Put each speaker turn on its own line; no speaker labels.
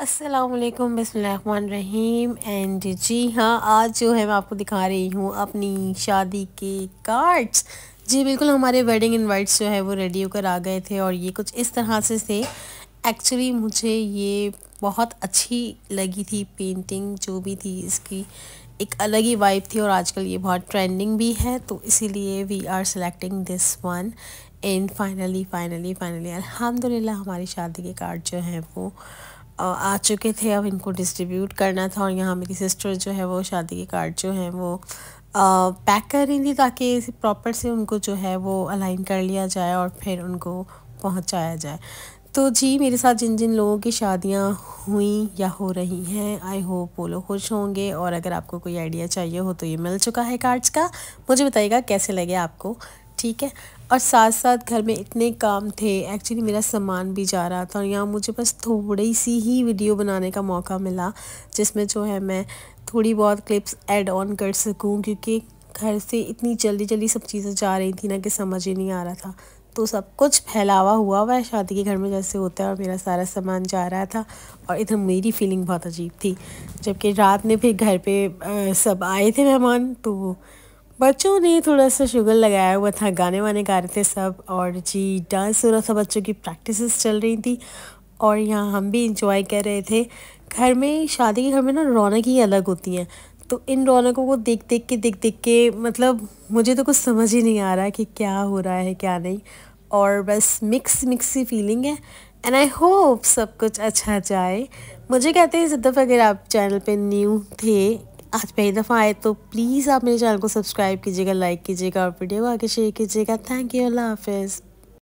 असलम बसमीम एंड जी हाँ आज जो है मैं आपको दिखा रही हूँ अपनी शादी के कार्ड्स जी बिल्कुल हमारे वेडिंग इनवाइट्स जो है वो रेडी होकर आ गए थे और ये कुछ इस तरह से थे एक्चुअली मुझे ये बहुत अच्छी लगी थी पेंटिंग जो भी थी इसकी एक अलग ही वाइब थी और आजकल ये बहुत ट्रेंडिंग भी है तो इसीलिए we are selecting this one and finally finally finally अलहमदिल्ला हमारी शादी के कार्ड जो हैं वो आ चुके थे अब इनको डिस्ट्रीब्यूट करना था और यहाँ मेरी सिस्टर जो है वो शादी के कार्ड जो हैं वो पैक कर रही थी ताकि प्रॉपर से उनको जो है वो अलाइन कर लिया जाए और फिर उनको पहुँचाया जाए तो जी मेरे साथ जिन जिन लोगों की शादियाँ हुई या हो रही हैं आई होप वो लोग खुश होंगे और अगर आपको कोई आइडिया चाहिए हो तो ये मिल चुका है कार्ड्स का मुझे बताइएगा कैसे लगे आपको ठीक है और साथ साथ घर में इतने काम थे एक्चुअली मेरा सामान भी जा रहा था और यहाँ मुझे बस थोड़ी सी ही वीडियो बनाने का मौका मिला जिसमें जो है मैं थोड़ी बहुत क्लिप्स एड ऑन कर सकूँ क्योंकि घर से इतनी जल्दी जल्दी सब चीज़ें जा रही थी ना कि समझ ही नहीं आ रहा था तो सब कुछ फैलावा हुआ हुआ है शादी के घर में जैसे होता है और मेरा सारा सामान जा रहा था और इधर मेरी फीलिंग बहुत अजीब थी जबकि रात में फिर घर पे आ, सब आए थे मेहमान तो बच्चों ने थोड़ा सा शुगर लगाया हुआ था गाने वाने गा रहे थे सब और जी डांस हो रहा था बच्चों की प्रैक्टिस चल रही थी और यहाँ हम भी इंजॉय कर रहे थे घर में शादी के घर में ना रौनक ही अलग होती हैं तो इन रौनकों को देख देख के देख देख के मतलब मुझे तो कुछ समझ ही नहीं आ रहा कि क्या हो रहा है क्या नहीं और बस मिक्स मिक्स ही फीलिंग है एंड आई होप सब कुछ अच्छा जाए मुझे कहते हैं सिद्धफ अगर आप चैनल पे न्यू थे आज पहली दफ़ा आए तो प्लीज़ आप मेरे चैनल को सब्सक्राइब कीजिएगा लाइक कीजिएगा और वीडियो को आगे शेयर कीजिएगा थैंक यू अल्लाह हाफिज़